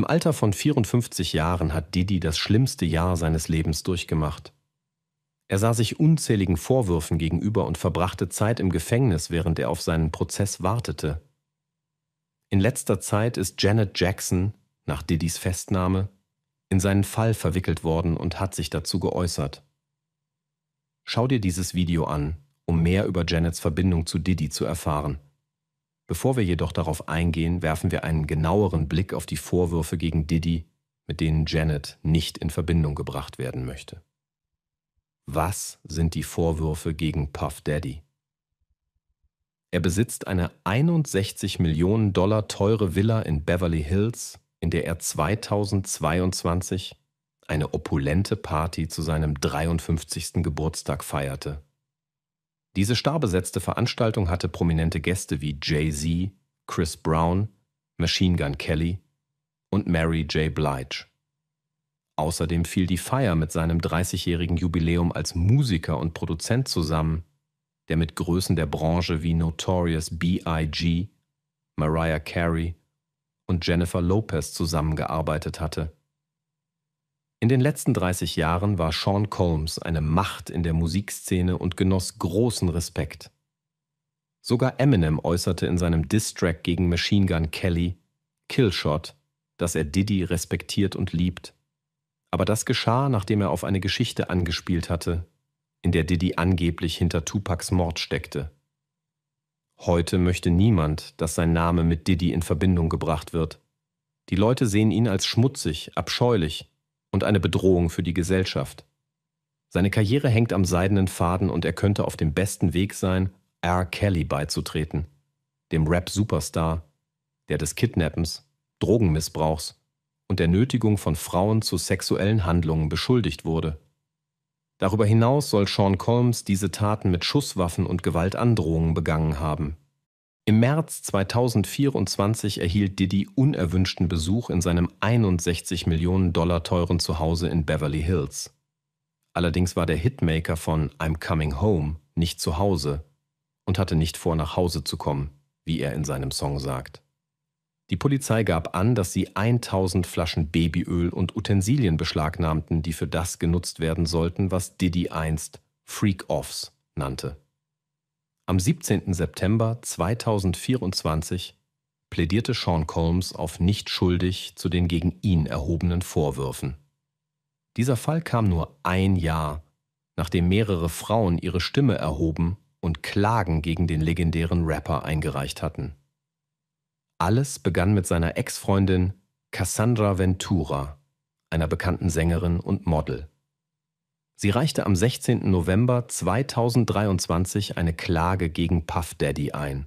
Im Alter von 54 Jahren hat Didi das schlimmste Jahr seines Lebens durchgemacht. Er sah sich unzähligen Vorwürfen gegenüber und verbrachte Zeit im Gefängnis, während er auf seinen Prozess wartete. In letzter Zeit ist Janet Jackson, nach Diddys Festnahme, in seinen Fall verwickelt worden und hat sich dazu geäußert. Schau dir dieses Video an, um mehr über Janets Verbindung zu Diddy zu erfahren. Bevor wir jedoch darauf eingehen, werfen wir einen genaueren Blick auf die Vorwürfe gegen Diddy, mit denen Janet nicht in Verbindung gebracht werden möchte. Was sind die Vorwürfe gegen Puff Daddy? Er besitzt eine 61 Millionen Dollar teure Villa in Beverly Hills, in der er 2022 eine opulente Party zu seinem 53. Geburtstag feierte diese starbesetzte Veranstaltung hatte prominente Gäste wie Jay-Z, Chris Brown, Machine Gun Kelly und Mary J. Blige. Außerdem fiel die Feier mit seinem 30-jährigen Jubiläum als Musiker und Produzent zusammen, der mit Größen der Branche wie Notorious B.I.G., Mariah Carey und Jennifer Lopez zusammengearbeitet hatte. In den letzten 30 Jahren war Sean Combs eine Macht in der Musikszene und genoss großen Respekt. Sogar Eminem äußerte in seinem Diss-Track gegen Machine Gun Kelly, Killshot, dass er Diddy respektiert und liebt. Aber das geschah, nachdem er auf eine Geschichte angespielt hatte, in der Diddy angeblich hinter Tupacs Mord steckte. Heute möchte niemand, dass sein Name mit Diddy in Verbindung gebracht wird. Die Leute sehen ihn als schmutzig, abscheulich und eine Bedrohung für die Gesellschaft. Seine Karriere hängt am seidenen Faden und er könnte auf dem besten Weg sein, R. Kelly beizutreten, dem Rap-Superstar, der des Kidnappens, Drogenmissbrauchs und der Nötigung von Frauen zu sexuellen Handlungen beschuldigt wurde. Darüber hinaus soll Sean Combs diese Taten mit Schusswaffen und Gewaltandrohungen begangen haben. Im März 2024 erhielt Diddy unerwünschten Besuch in seinem 61 Millionen Dollar teuren Zuhause in Beverly Hills. Allerdings war der Hitmaker von I'm Coming Home nicht zu Hause und hatte nicht vor, nach Hause zu kommen, wie er in seinem Song sagt. Die Polizei gab an, dass sie 1000 Flaschen Babyöl und Utensilien beschlagnahmten, die für das genutzt werden sollten, was Diddy einst Freak-Offs nannte. Am 17. September 2024 plädierte Sean Combs auf nicht schuldig zu den gegen ihn erhobenen Vorwürfen. Dieser Fall kam nur ein Jahr, nachdem mehrere Frauen ihre Stimme erhoben und Klagen gegen den legendären Rapper eingereicht hatten. Alles begann mit seiner Ex-Freundin Cassandra Ventura, einer bekannten Sängerin und Model. Sie reichte am 16. November 2023 eine Klage gegen Puff Daddy ein.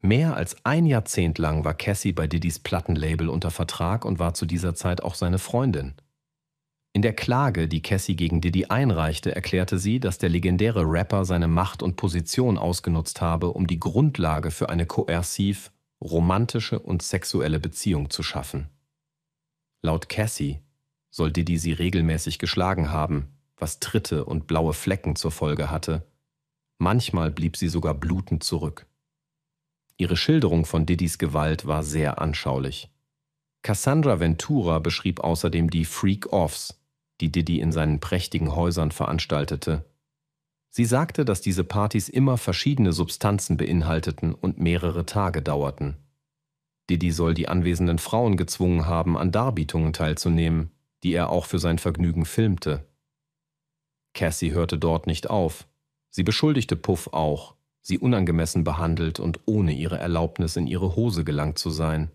Mehr als ein Jahrzehnt lang war Cassie bei Diddys Plattenlabel unter Vertrag und war zu dieser Zeit auch seine Freundin. In der Klage, die Cassie gegen Diddy einreichte, erklärte sie, dass der legendäre Rapper seine Macht und Position ausgenutzt habe, um die Grundlage für eine koersiv, romantische und sexuelle Beziehung zu schaffen. Laut Cassie soll Diddy sie regelmäßig geschlagen haben, was Tritte und blaue Flecken zur Folge hatte. Manchmal blieb sie sogar blutend zurück. Ihre Schilderung von Diddys Gewalt war sehr anschaulich. Cassandra Ventura beschrieb außerdem die Freak-Offs, die Diddy in seinen prächtigen Häusern veranstaltete. Sie sagte, dass diese Partys immer verschiedene Substanzen beinhalteten und mehrere Tage dauerten. Diddy soll die anwesenden Frauen gezwungen haben, an Darbietungen teilzunehmen, die er auch für sein Vergnügen filmte. Cassie hörte dort nicht auf. Sie beschuldigte Puff auch, sie unangemessen behandelt und ohne ihre Erlaubnis in ihre Hose gelangt zu sein.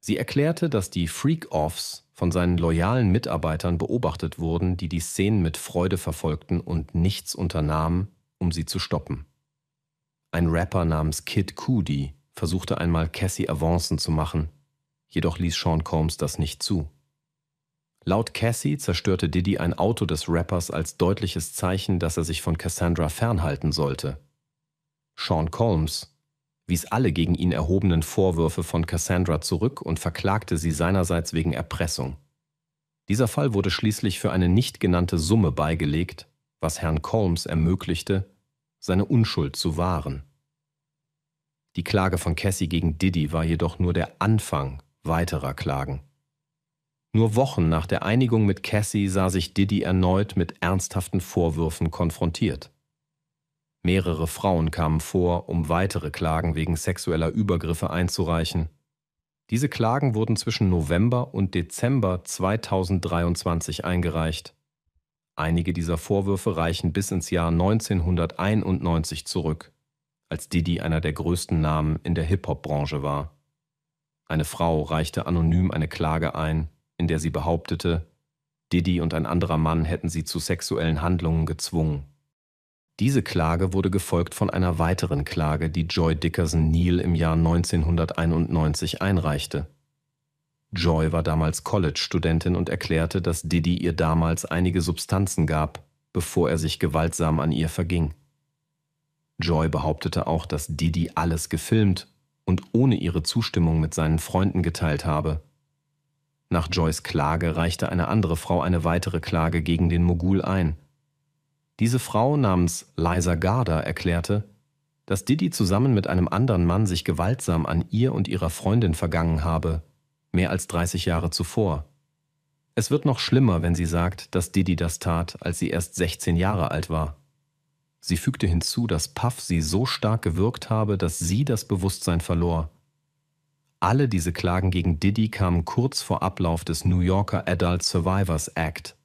Sie erklärte, dass die Freak-Offs von seinen loyalen Mitarbeitern beobachtet wurden, die die Szenen mit Freude verfolgten und nichts unternahmen, um sie zu stoppen. Ein Rapper namens Kid Cudi versuchte einmal Cassie Avancen zu machen, jedoch ließ Sean Combs das nicht zu. Laut Cassie zerstörte Diddy ein Auto des Rappers als deutliches Zeichen, dass er sich von Cassandra fernhalten sollte. Sean Colmes wies alle gegen ihn erhobenen Vorwürfe von Cassandra zurück und verklagte sie seinerseits wegen Erpressung. Dieser Fall wurde schließlich für eine nicht genannte Summe beigelegt, was Herrn Colmes ermöglichte, seine Unschuld zu wahren. Die Klage von Cassie gegen Diddy war jedoch nur der Anfang weiterer Klagen. Nur Wochen nach der Einigung mit Cassie sah sich Diddy erneut mit ernsthaften Vorwürfen konfrontiert. Mehrere Frauen kamen vor, um weitere Klagen wegen sexueller Übergriffe einzureichen. Diese Klagen wurden zwischen November und Dezember 2023 eingereicht. Einige dieser Vorwürfe reichen bis ins Jahr 1991 zurück, als Diddy einer der größten Namen in der Hip-Hop-Branche war. Eine Frau reichte anonym eine Klage ein, in der sie behauptete, Diddy und ein anderer Mann hätten sie zu sexuellen Handlungen gezwungen. Diese Klage wurde gefolgt von einer weiteren Klage, die Joy Dickerson Neal im Jahr 1991 einreichte. Joy war damals College-Studentin und erklärte, dass Diddy ihr damals einige Substanzen gab, bevor er sich gewaltsam an ihr verging. Joy behauptete auch, dass Diddy alles gefilmt und ohne ihre Zustimmung mit seinen Freunden geteilt habe. Nach Joys Klage reichte eine andere Frau eine weitere Klage gegen den Mogul ein. Diese Frau namens Liza Garda erklärte, dass Diddy zusammen mit einem anderen Mann sich gewaltsam an ihr und ihrer Freundin vergangen habe, mehr als 30 Jahre zuvor. Es wird noch schlimmer, wenn sie sagt, dass Diddy das tat, als sie erst 16 Jahre alt war. Sie fügte hinzu, dass Puff sie so stark gewirkt habe, dass sie das Bewusstsein verlor. Alle diese Klagen gegen Diddy kamen kurz vor Ablauf des New Yorker Adult Survivors Act,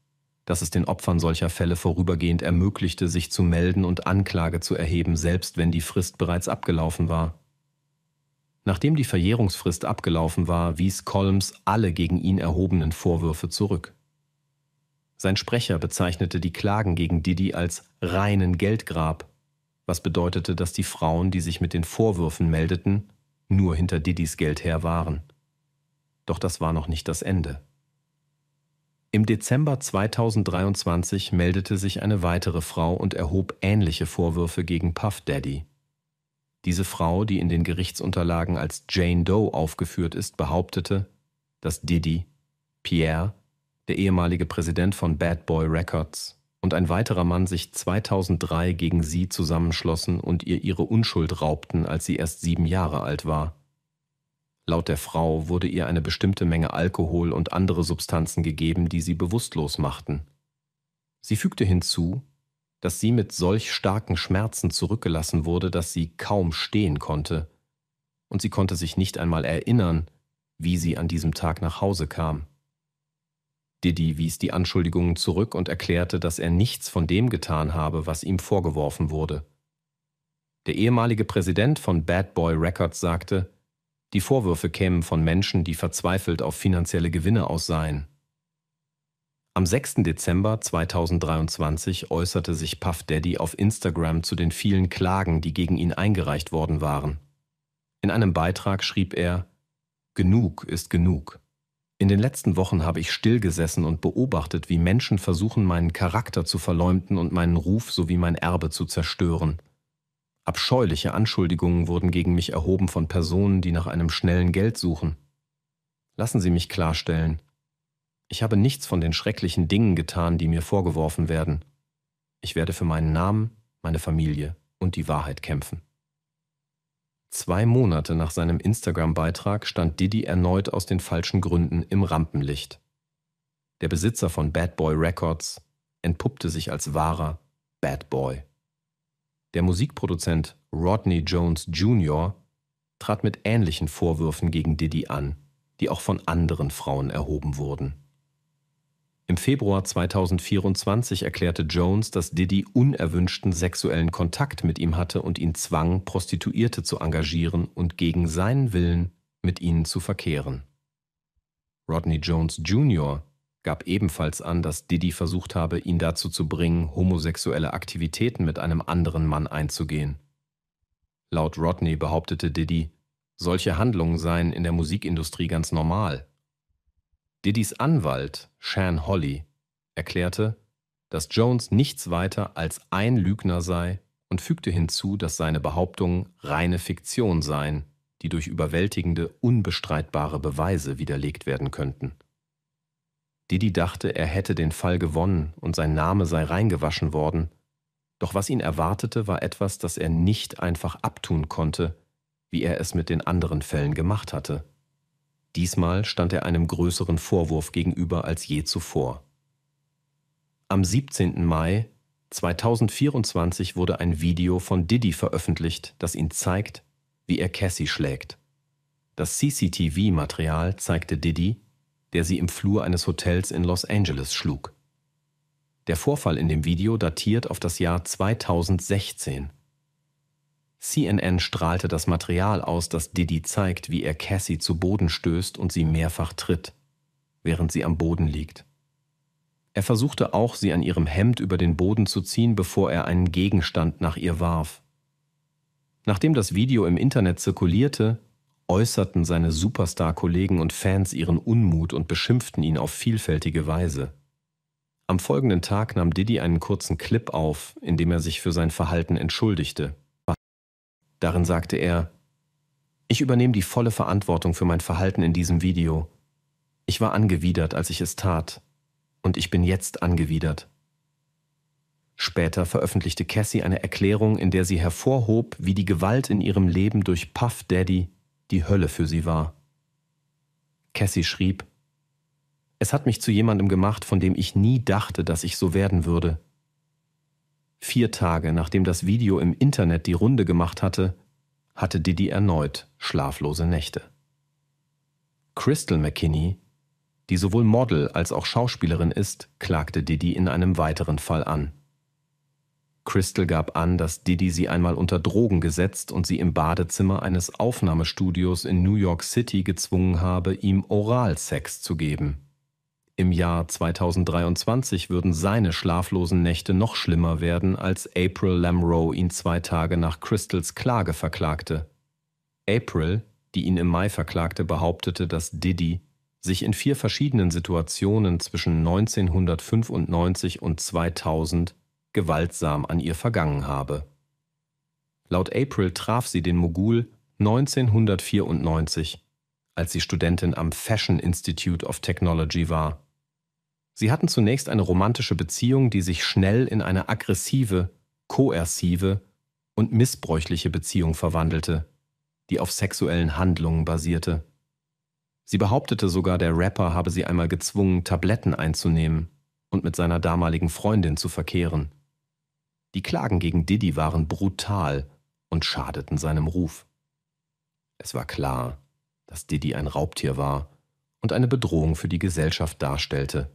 das es den Opfern solcher Fälle vorübergehend ermöglichte, sich zu melden und Anklage zu erheben, selbst wenn die Frist bereits abgelaufen war. Nachdem die Verjährungsfrist abgelaufen war, wies Colms alle gegen ihn erhobenen Vorwürfe zurück. Sein Sprecher bezeichnete die Klagen gegen Diddy als reinen Geldgrab, was bedeutete, dass die Frauen, die sich mit den Vorwürfen meldeten, nur hinter Didis Geld her waren. Doch das war noch nicht das Ende. Im Dezember 2023 meldete sich eine weitere Frau und erhob ähnliche Vorwürfe gegen Puff Daddy. Diese Frau, die in den Gerichtsunterlagen als Jane Doe aufgeführt ist, behauptete, dass Diddy, Pierre, der ehemalige Präsident von Bad Boy Records, und ein weiterer Mann sich 2003 gegen sie zusammenschlossen und ihr ihre Unschuld raubten, als sie erst sieben Jahre alt war. Laut der Frau wurde ihr eine bestimmte Menge Alkohol und andere Substanzen gegeben, die sie bewusstlos machten. Sie fügte hinzu, dass sie mit solch starken Schmerzen zurückgelassen wurde, dass sie kaum stehen konnte, und sie konnte sich nicht einmal erinnern, wie sie an diesem Tag nach Hause kam. Diddy wies die Anschuldigungen zurück und erklärte, dass er nichts von dem getan habe, was ihm vorgeworfen wurde. Der ehemalige Präsident von Bad Boy Records sagte, die Vorwürfe kämen von Menschen, die verzweifelt auf finanzielle Gewinne ausseien. Am 6. Dezember 2023 äußerte sich Puff Daddy auf Instagram zu den vielen Klagen, die gegen ihn eingereicht worden waren. In einem Beitrag schrieb er, Genug ist genug. In den letzten Wochen habe ich stillgesessen und beobachtet, wie Menschen versuchen, meinen Charakter zu verleumden und meinen Ruf sowie mein Erbe zu zerstören. Abscheuliche Anschuldigungen wurden gegen mich erhoben von Personen, die nach einem schnellen Geld suchen. Lassen Sie mich klarstellen. Ich habe nichts von den schrecklichen Dingen getan, die mir vorgeworfen werden. Ich werde für meinen Namen, meine Familie und die Wahrheit kämpfen. Zwei Monate nach seinem Instagram-Beitrag stand Diddy erneut aus den falschen Gründen im Rampenlicht. Der Besitzer von Bad Boy Records entpuppte sich als wahrer Bad Boy. Der Musikproduzent Rodney Jones Jr. trat mit ähnlichen Vorwürfen gegen Diddy an, die auch von anderen Frauen erhoben wurden. Im Februar 2024 erklärte Jones, dass Diddy unerwünschten sexuellen Kontakt mit ihm hatte und ihn zwang, Prostituierte zu engagieren und gegen seinen Willen mit ihnen zu verkehren. Rodney Jones Jr. gab ebenfalls an, dass Diddy versucht habe, ihn dazu zu bringen, homosexuelle Aktivitäten mit einem anderen Mann einzugehen. Laut Rodney behauptete Diddy, solche Handlungen seien in der Musikindustrie ganz normal. Diddys Anwalt Shan Holly erklärte, dass Jones nichts weiter als ein Lügner sei und fügte hinzu, dass seine Behauptungen reine Fiktion seien, die durch überwältigende, unbestreitbare Beweise widerlegt werden könnten. Diddy dachte, er hätte den Fall gewonnen und sein Name sei reingewaschen worden, doch was ihn erwartete, war etwas, das er nicht einfach abtun konnte, wie er es mit den anderen Fällen gemacht hatte. Diesmal stand er einem größeren Vorwurf gegenüber als je zuvor. Am 17. Mai 2024 wurde ein Video von Diddy veröffentlicht, das ihn zeigt, wie er Cassie schlägt. Das CCTV-Material zeigte Diddy, der sie im Flur eines Hotels in Los Angeles schlug. Der Vorfall in dem Video datiert auf das Jahr 2016. CNN strahlte das Material aus, das Diddy zeigt, wie er Cassie zu Boden stößt und sie mehrfach tritt, während sie am Boden liegt. Er versuchte auch, sie an ihrem Hemd über den Boden zu ziehen, bevor er einen Gegenstand nach ihr warf. Nachdem das Video im Internet zirkulierte, äußerten seine Superstar-Kollegen und Fans ihren Unmut und beschimpften ihn auf vielfältige Weise. Am folgenden Tag nahm Diddy einen kurzen Clip auf, in dem er sich für sein Verhalten entschuldigte. Darin sagte er, ich übernehme die volle Verantwortung für mein Verhalten in diesem Video. Ich war angewidert, als ich es tat. Und ich bin jetzt angewidert. Später veröffentlichte Cassie eine Erklärung, in der sie hervorhob, wie die Gewalt in ihrem Leben durch Puff Daddy die Hölle für sie war. Cassie schrieb, Es hat mich zu jemandem gemacht, von dem ich nie dachte, dass ich so werden würde. Vier Tage nachdem das Video im Internet die Runde gemacht hatte, hatte Diddy erneut schlaflose Nächte. Crystal McKinney, die sowohl Model als auch Schauspielerin ist, klagte Diddy in einem weiteren Fall an. Crystal gab an, dass Diddy sie einmal unter Drogen gesetzt und sie im Badezimmer eines Aufnahmestudios in New York City gezwungen habe, ihm Oralsex zu geben. Im Jahr 2023 würden seine schlaflosen Nächte noch schlimmer werden, als April Lamroe ihn zwei Tage nach Crystals Klage verklagte. April, die ihn im Mai verklagte, behauptete, dass Diddy sich in vier verschiedenen Situationen zwischen 1995 und 2000 gewaltsam an ihr vergangen habe. Laut April traf sie den Mogul 1994, als sie Studentin am Fashion Institute of Technology war Sie hatten zunächst eine romantische Beziehung, die sich schnell in eine aggressive, koersive und missbräuchliche Beziehung verwandelte, die auf sexuellen Handlungen basierte. Sie behauptete sogar, der Rapper habe sie einmal gezwungen, Tabletten einzunehmen und mit seiner damaligen Freundin zu verkehren. Die Klagen gegen Diddy waren brutal und schadeten seinem Ruf. Es war klar, dass Diddy ein Raubtier war und eine Bedrohung für die Gesellschaft darstellte.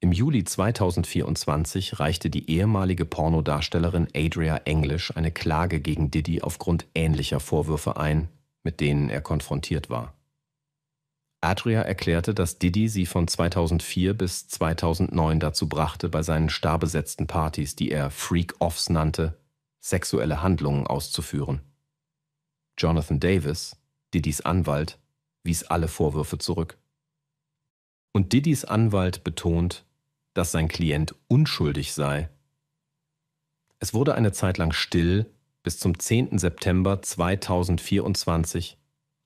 Im Juli 2024 reichte die ehemalige Pornodarstellerin Adria English eine Klage gegen Diddy aufgrund ähnlicher Vorwürfe ein, mit denen er konfrontiert war. Adria erklärte, dass Diddy sie von 2004 bis 2009 dazu brachte, bei seinen starbesetzten Partys, die er Freak-Offs nannte, sexuelle Handlungen auszuführen. Jonathan Davis, Diddys Anwalt, wies alle Vorwürfe zurück. Und Diddys Anwalt betont, dass sein Klient unschuldig sei. Es wurde eine Zeit lang still bis zum 10. September 2024,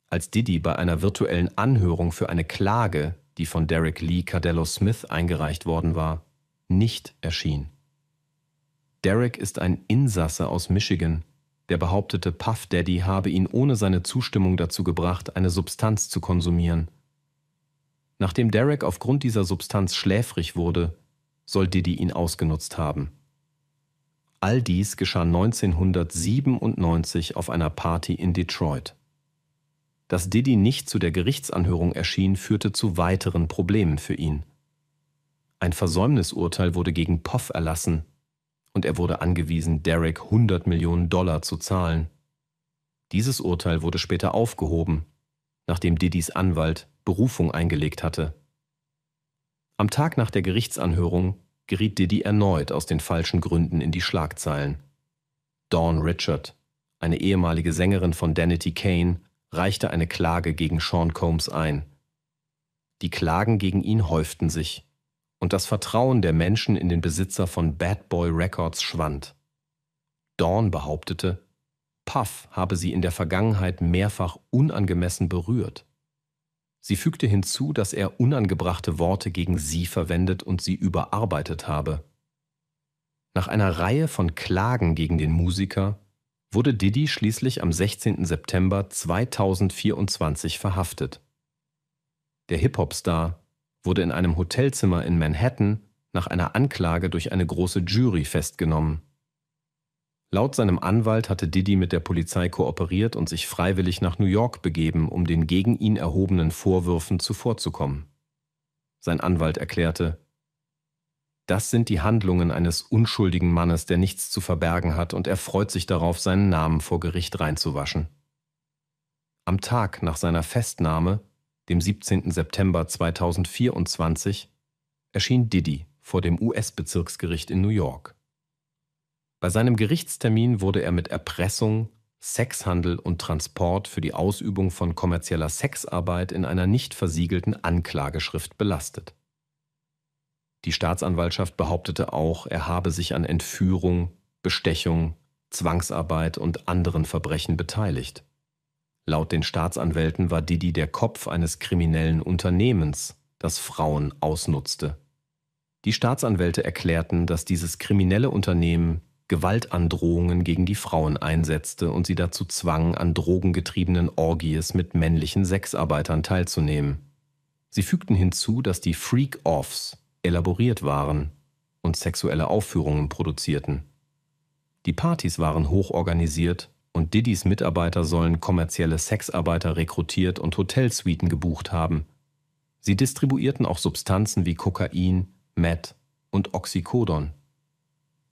als Diddy bei einer virtuellen Anhörung für eine Klage, die von Derek Lee Cardello Smith eingereicht worden war, nicht erschien. Derek ist ein Insasse aus Michigan, der behauptete, Puff Daddy habe ihn ohne seine Zustimmung dazu gebracht, eine Substanz zu konsumieren. Nachdem Derek aufgrund dieser Substanz schläfrig wurde, soll Diddy ihn ausgenutzt haben. All dies geschah 1997 auf einer Party in Detroit. Dass Diddy nicht zu der Gerichtsanhörung erschien, führte zu weiteren Problemen für ihn. Ein Versäumnisurteil wurde gegen Poff erlassen und er wurde angewiesen, Derek 100 Millionen Dollar zu zahlen. Dieses Urteil wurde später aufgehoben, nachdem Diddys Anwalt Berufung eingelegt hatte. Am Tag nach der Gerichtsanhörung geriet Diddy erneut aus den falschen Gründen in die Schlagzeilen. Dawn Richard, eine ehemalige Sängerin von Danity Kane, reichte eine Klage gegen Sean Combs ein. Die Klagen gegen ihn häuften sich und das Vertrauen der Menschen in den Besitzer von Bad Boy Records schwand. Dawn behauptete, Puff habe sie in der Vergangenheit mehrfach unangemessen berührt. Sie fügte hinzu, dass er unangebrachte Worte gegen sie verwendet und sie überarbeitet habe. Nach einer Reihe von Klagen gegen den Musiker wurde Diddy schließlich am 16. September 2024 verhaftet. Der Hip-Hop-Star wurde in einem Hotelzimmer in Manhattan nach einer Anklage durch eine große Jury festgenommen. Laut seinem Anwalt hatte Diddy mit der Polizei kooperiert und sich freiwillig nach New York begeben, um den gegen ihn erhobenen Vorwürfen zuvorzukommen. Sein Anwalt erklärte, das sind die Handlungen eines unschuldigen Mannes, der nichts zu verbergen hat und er freut sich darauf, seinen Namen vor Gericht reinzuwaschen. Am Tag nach seiner Festnahme, dem 17. September 2024, erschien Diddy vor dem US-Bezirksgericht in New York. Bei seinem Gerichtstermin wurde er mit Erpressung, Sexhandel und Transport für die Ausübung von kommerzieller Sexarbeit in einer nicht versiegelten Anklageschrift belastet. Die Staatsanwaltschaft behauptete auch, er habe sich an Entführung, Bestechung, Zwangsarbeit und anderen Verbrechen beteiligt. Laut den Staatsanwälten war Didi der Kopf eines kriminellen Unternehmens, das Frauen ausnutzte. Die Staatsanwälte erklärten, dass dieses kriminelle Unternehmen Gewaltandrohungen gegen die Frauen einsetzte und sie dazu zwang, an drogengetriebenen Orgies mit männlichen Sexarbeitern teilzunehmen. Sie fügten hinzu, dass die Freak-Offs elaboriert waren und sexuelle Aufführungen produzierten. Die Partys waren hoch organisiert und Diddys Mitarbeiter sollen kommerzielle Sexarbeiter rekrutiert und Hotelsuiten gebucht haben. Sie distribuierten auch Substanzen wie Kokain, Meth und Oxycodon.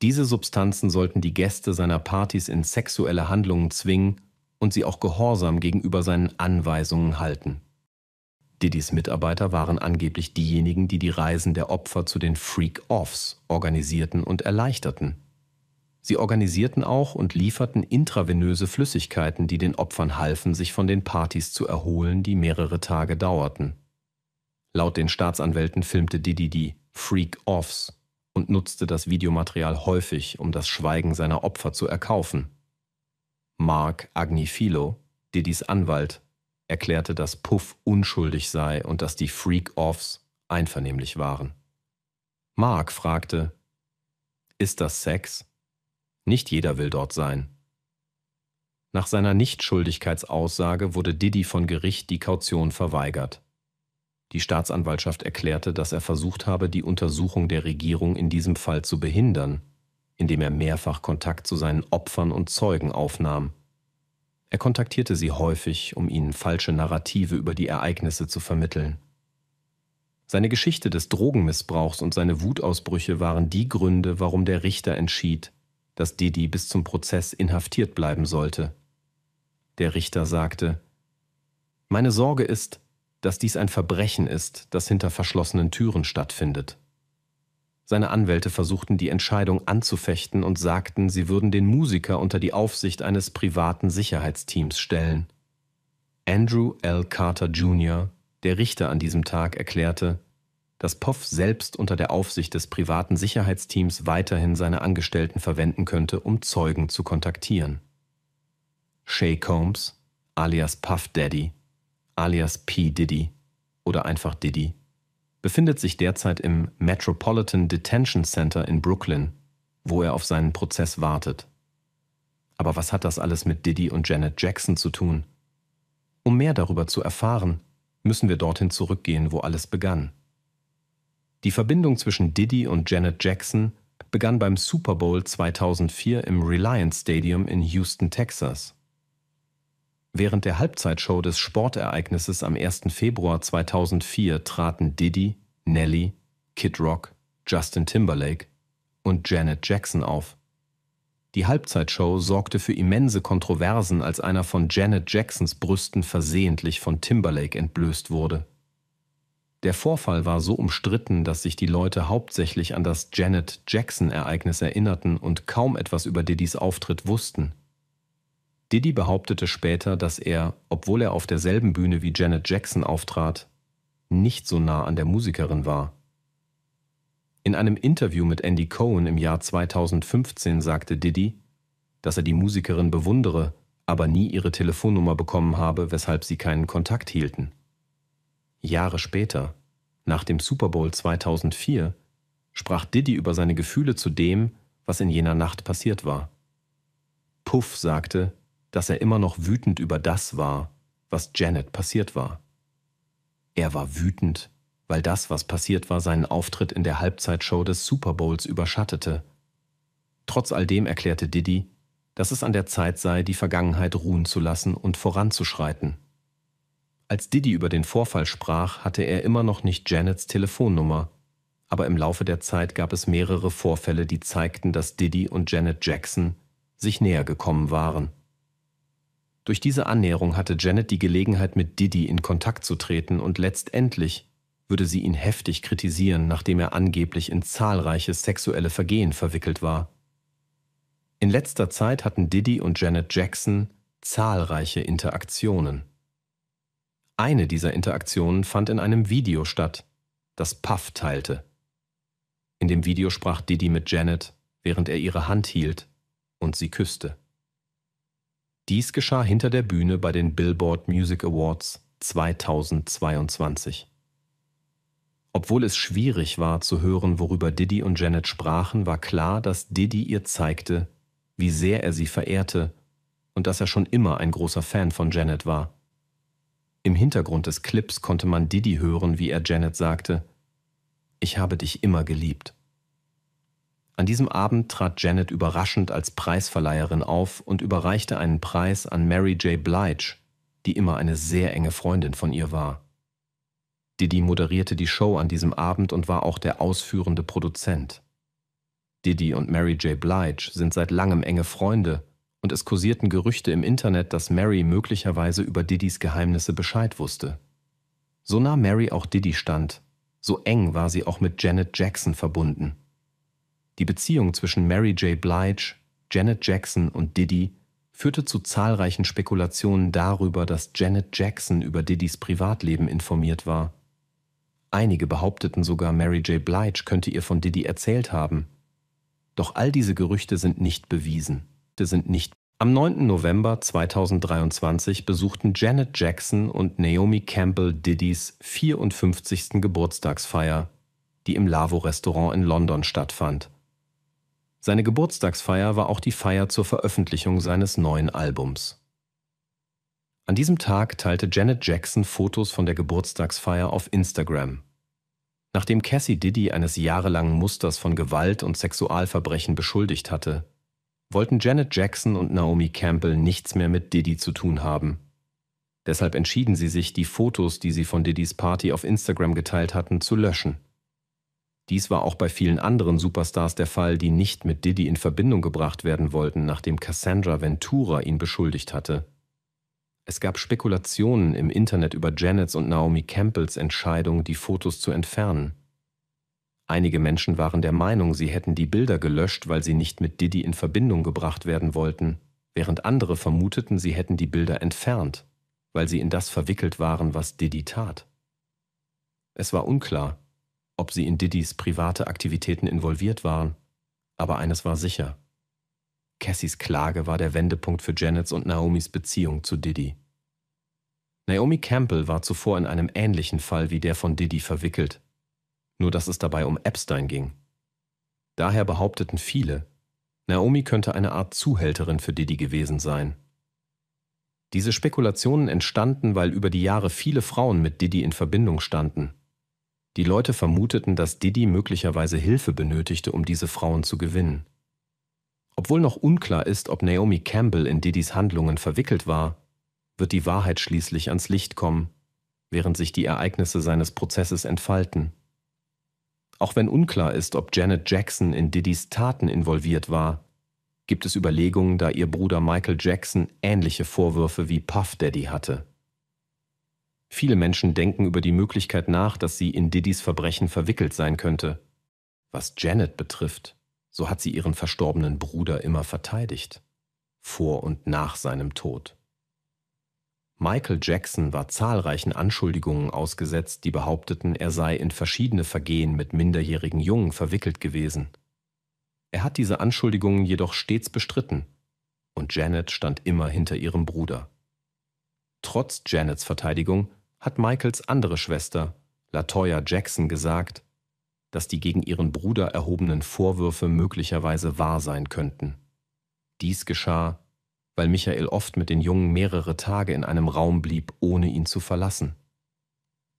Diese Substanzen sollten die Gäste seiner Partys in sexuelle Handlungen zwingen und sie auch gehorsam gegenüber seinen Anweisungen halten. Diddys Mitarbeiter waren angeblich diejenigen, die die Reisen der Opfer zu den Freak-Offs organisierten und erleichterten. Sie organisierten auch und lieferten intravenöse Flüssigkeiten, die den Opfern halfen, sich von den Partys zu erholen, die mehrere Tage dauerten. Laut den Staatsanwälten filmte Diddy die Freak-Offs und nutzte das Videomaterial häufig, um das Schweigen seiner Opfer zu erkaufen. Mark Agnifilo, Diddys Anwalt, erklärte, dass Puff unschuldig sei und dass die Freak-Offs einvernehmlich waren. Mark fragte, ist das Sex? Nicht jeder will dort sein. Nach seiner Nichtschuldigkeitsaussage wurde Diddy von Gericht die Kaution verweigert. Die Staatsanwaltschaft erklärte, dass er versucht habe, die Untersuchung der Regierung in diesem Fall zu behindern, indem er mehrfach Kontakt zu seinen Opfern und Zeugen aufnahm. Er kontaktierte sie häufig, um ihnen falsche Narrative über die Ereignisse zu vermitteln. Seine Geschichte des Drogenmissbrauchs und seine Wutausbrüche waren die Gründe, warum der Richter entschied, dass Didi bis zum Prozess inhaftiert bleiben sollte. Der Richter sagte, Meine Sorge ist, dass dies ein Verbrechen ist, das hinter verschlossenen Türen stattfindet. Seine Anwälte versuchten die Entscheidung anzufechten und sagten, sie würden den Musiker unter die Aufsicht eines privaten Sicherheitsteams stellen. Andrew L. Carter Jr., der Richter an diesem Tag, erklärte, dass Poff selbst unter der Aufsicht des privaten Sicherheitsteams weiterhin seine Angestellten verwenden könnte, um Zeugen zu kontaktieren. Shay Combs, alias Puff Daddy, alias P. Diddy oder einfach Diddy, befindet sich derzeit im Metropolitan Detention Center in Brooklyn, wo er auf seinen Prozess wartet. Aber was hat das alles mit Diddy und Janet Jackson zu tun? Um mehr darüber zu erfahren, müssen wir dorthin zurückgehen, wo alles begann. Die Verbindung zwischen Diddy und Janet Jackson begann beim Super Bowl 2004 im Reliance Stadium in Houston, Texas. Während der Halbzeitshow des Sportereignisses am 1. Februar 2004 traten Diddy, Nelly, Kid Rock, Justin Timberlake und Janet Jackson auf. Die Halbzeitshow sorgte für immense Kontroversen, als einer von Janet Jacksons Brüsten versehentlich von Timberlake entblößt wurde. Der Vorfall war so umstritten, dass sich die Leute hauptsächlich an das Janet Jackson-Ereignis erinnerten und kaum etwas über Diddys Auftritt wussten. Diddy behauptete später, dass er, obwohl er auf derselben Bühne wie Janet Jackson auftrat, nicht so nah an der Musikerin war. In einem Interview mit Andy Cohen im Jahr 2015 sagte Diddy, dass er die Musikerin bewundere, aber nie ihre Telefonnummer bekommen habe, weshalb sie keinen Kontakt hielten. Jahre später, nach dem Super Bowl 2004, sprach Diddy über seine Gefühle zu dem, was in jener Nacht passiert war. Puff sagte, dass er immer noch wütend über das war, was Janet passiert war. Er war wütend, weil das, was passiert war, seinen Auftritt in der Halbzeitshow des Super Bowls überschattete. Trotz all dem erklärte Diddy, dass es an der Zeit sei, die Vergangenheit ruhen zu lassen und voranzuschreiten. Als Diddy über den Vorfall sprach, hatte er immer noch nicht Janets Telefonnummer, aber im Laufe der Zeit gab es mehrere Vorfälle, die zeigten, dass Diddy und Janet Jackson sich näher gekommen waren. Durch diese Annäherung hatte Janet die Gelegenheit, mit Diddy in Kontakt zu treten und letztendlich würde sie ihn heftig kritisieren, nachdem er angeblich in zahlreiche sexuelle Vergehen verwickelt war. In letzter Zeit hatten Diddy und Janet Jackson zahlreiche Interaktionen. Eine dieser Interaktionen fand in einem Video statt, das Puff teilte. In dem Video sprach Diddy mit Janet, während er ihre Hand hielt und sie küsste. Dies geschah hinter der Bühne bei den Billboard Music Awards 2022. Obwohl es schwierig war zu hören, worüber Diddy und Janet sprachen, war klar, dass Diddy ihr zeigte, wie sehr er sie verehrte und dass er schon immer ein großer Fan von Janet war. Im Hintergrund des Clips konnte man Diddy hören, wie er Janet sagte, Ich habe dich immer geliebt. An diesem Abend trat Janet überraschend als Preisverleiherin auf und überreichte einen Preis an Mary J. Blige, die immer eine sehr enge Freundin von ihr war. Didi moderierte die Show an diesem Abend und war auch der ausführende Produzent. Didi und Mary J. Blige sind seit langem enge Freunde und es kursierten Gerüchte im Internet, dass Mary möglicherweise über Didis Geheimnisse Bescheid wusste. So nah Mary auch Didi stand, so eng war sie auch mit Janet Jackson verbunden. Die Beziehung zwischen Mary J. Blige, Janet Jackson und Diddy führte zu zahlreichen Spekulationen darüber, dass Janet Jackson über Diddys Privatleben informiert war. Einige behaupteten sogar, Mary J. Blige könnte ihr von Diddy erzählt haben. Doch all diese Gerüchte sind nicht bewiesen. Sind nicht. Am 9. November 2023 besuchten Janet Jackson und Naomi Campbell Diddys 54. Geburtstagsfeier, die im Lavo-Restaurant in London stattfand. Seine Geburtstagsfeier war auch die Feier zur Veröffentlichung seines neuen Albums. An diesem Tag teilte Janet Jackson Fotos von der Geburtstagsfeier auf Instagram. Nachdem Cassie Diddy eines jahrelangen Musters von Gewalt und Sexualverbrechen beschuldigt hatte, wollten Janet Jackson und Naomi Campbell nichts mehr mit Diddy zu tun haben. Deshalb entschieden sie sich, die Fotos, die sie von Diddys Party auf Instagram geteilt hatten, zu löschen. Dies war auch bei vielen anderen Superstars der Fall, die nicht mit Diddy in Verbindung gebracht werden wollten, nachdem Cassandra Ventura ihn beschuldigt hatte. Es gab Spekulationen im Internet über Janets und Naomi Campbells Entscheidung, die Fotos zu entfernen. Einige Menschen waren der Meinung, sie hätten die Bilder gelöscht, weil sie nicht mit Diddy in Verbindung gebracht werden wollten, während andere vermuteten, sie hätten die Bilder entfernt, weil sie in das verwickelt waren, was Diddy tat. Es war unklar, ob sie in Diddys private Aktivitäten involviert waren, aber eines war sicher. Cassies Klage war der Wendepunkt für Janets und Naomis Beziehung zu Diddy. Naomi Campbell war zuvor in einem ähnlichen Fall wie der von Diddy verwickelt, nur dass es dabei um Epstein ging. Daher behaupteten viele, Naomi könnte eine Art Zuhälterin für Diddy gewesen sein. Diese Spekulationen entstanden, weil über die Jahre viele Frauen mit Diddy in Verbindung standen die Leute vermuteten, dass Diddy möglicherweise Hilfe benötigte, um diese Frauen zu gewinnen. Obwohl noch unklar ist, ob Naomi Campbell in Diddys Handlungen verwickelt war, wird die Wahrheit schließlich ans Licht kommen, während sich die Ereignisse seines Prozesses entfalten. Auch wenn unklar ist, ob Janet Jackson in Diddys Taten involviert war, gibt es Überlegungen, da ihr Bruder Michael Jackson ähnliche Vorwürfe wie Puff Daddy hatte. Viele Menschen denken über die Möglichkeit nach, dass sie in Diddys Verbrechen verwickelt sein könnte. Was Janet betrifft, so hat sie ihren verstorbenen Bruder immer verteidigt, vor und nach seinem Tod. Michael Jackson war zahlreichen Anschuldigungen ausgesetzt, die behaupteten, er sei in verschiedene Vergehen mit minderjährigen Jungen verwickelt gewesen. Er hat diese Anschuldigungen jedoch stets bestritten, und Janet stand immer hinter ihrem Bruder. Trotz Janets Verteidigung hat Michaels andere Schwester, Latoya Jackson, gesagt, dass die gegen ihren Bruder erhobenen Vorwürfe möglicherweise wahr sein könnten. Dies geschah, weil Michael oft mit den Jungen mehrere Tage in einem Raum blieb, ohne ihn zu verlassen.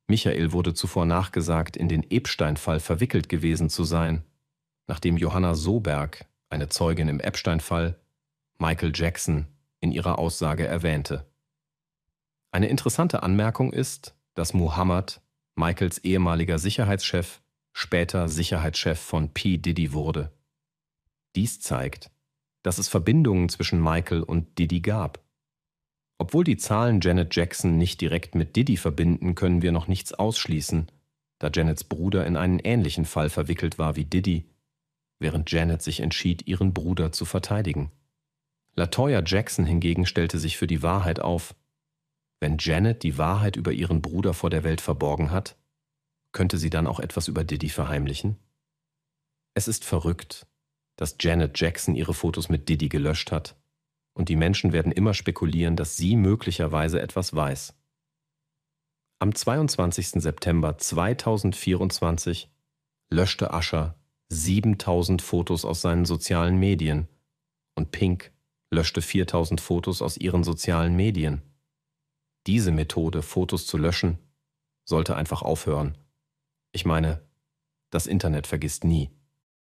Michael wurde zuvor nachgesagt, in den Ebstein-Fall verwickelt gewesen zu sein, nachdem Johanna Soberg, eine Zeugin im Epstein-Fall, Michael Jackson in ihrer Aussage erwähnte. Eine interessante Anmerkung ist, dass Muhammad, Michaels ehemaliger Sicherheitschef, später Sicherheitschef von P. Diddy wurde. Dies zeigt, dass es Verbindungen zwischen Michael und Diddy gab. Obwohl die Zahlen Janet Jackson nicht direkt mit Diddy verbinden, können wir noch nichts ausschließen, da Janets Bruder in einen ähnlichen Fall verwickelt war wie Diddy, während Janet sich entschied, ihren Bruder zu verteidigen. Latoya Jackson hingegen stellte sich für die Wahrheit auf wenn Janet die Wahrheit über ihren Bruder vor der Welt verborgen hat, könnte sie dann auch etwas über Diddy verheimlichen? Es ist verrückt, dass Janet Jackson ihre Fotos mit Diddy gelöscht hat. Und die Menschen werden immer spekulieren, dass sie möglicherweise etwas weiß. Am 22. September 2024 löschte Ascher 7000 Fotos aus seinen sozialen Medien und Pink löschte 4000 Fotos aus ihren sozialen Medien diese Methode, Fotos zu löschen, sollte einfach aufhören. Ich meine, das Internet vergisst nie.